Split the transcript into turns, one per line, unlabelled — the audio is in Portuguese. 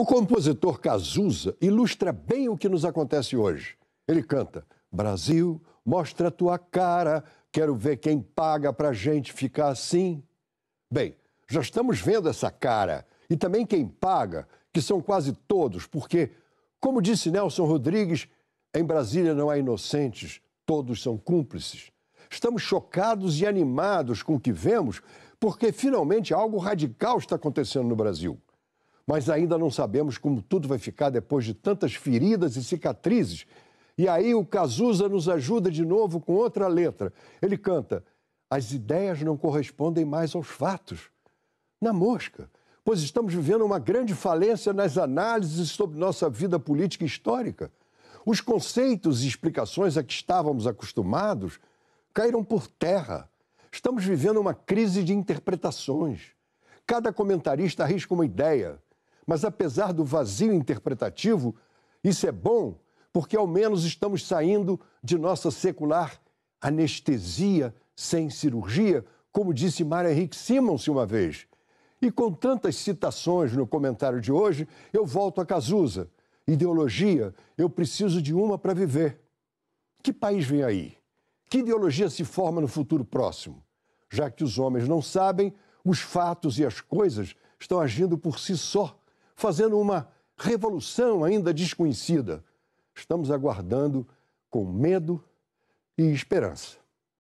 O compositor Cazuza ilustra bem o que nos acontece hoje. Ele canta: Brasil, mostra a tua cara, quero ver quem paga pra gente ficar assim. Bem, já estamos vendo essa cara e também quem paga, que são quase todos, porque, como disse Nelson Rodrigues, em Brasília não há inocentes, todos são cúmplices. Estamos chocados e animados com o que vemos, porque finalmente algo radical está acontecendo no Brasil mas ainda não sabemos como tudo vai ficar depois de tantas feridas e cicatrizes. E aí o Cazuza nos ajuda de novo com outra letra. Ele canta: As ideias não correspondem mais aos fatos. Na mosca, pois estamos vivendo uma grande falência nas análises sobre nossa vida política e histórica. Os conceitos e explicações a que estávamos acostumados caíram por terra. Estamos vivendo uma crise de interpretações. Cada comentarista arrisca uma ideia mas apesar do vazio interpretativo, isso é bom, porque ao menos estamos saindo de nossa secular anestesia sem cirurgia, como disse Maria Henrique Simons uma vez. E com tantas citações no comentário de hoje, eu volto a Cazuza. Ideologia, eu preciso de uma para viver. Que país vem aí? Que ideologia se forma no futuro próximo? Já que os homens não sabem, os fatos e as coisas estão agindo por si só fazendo uma revolução ainda desconhecida. Estamos aguardando com medo e esperança.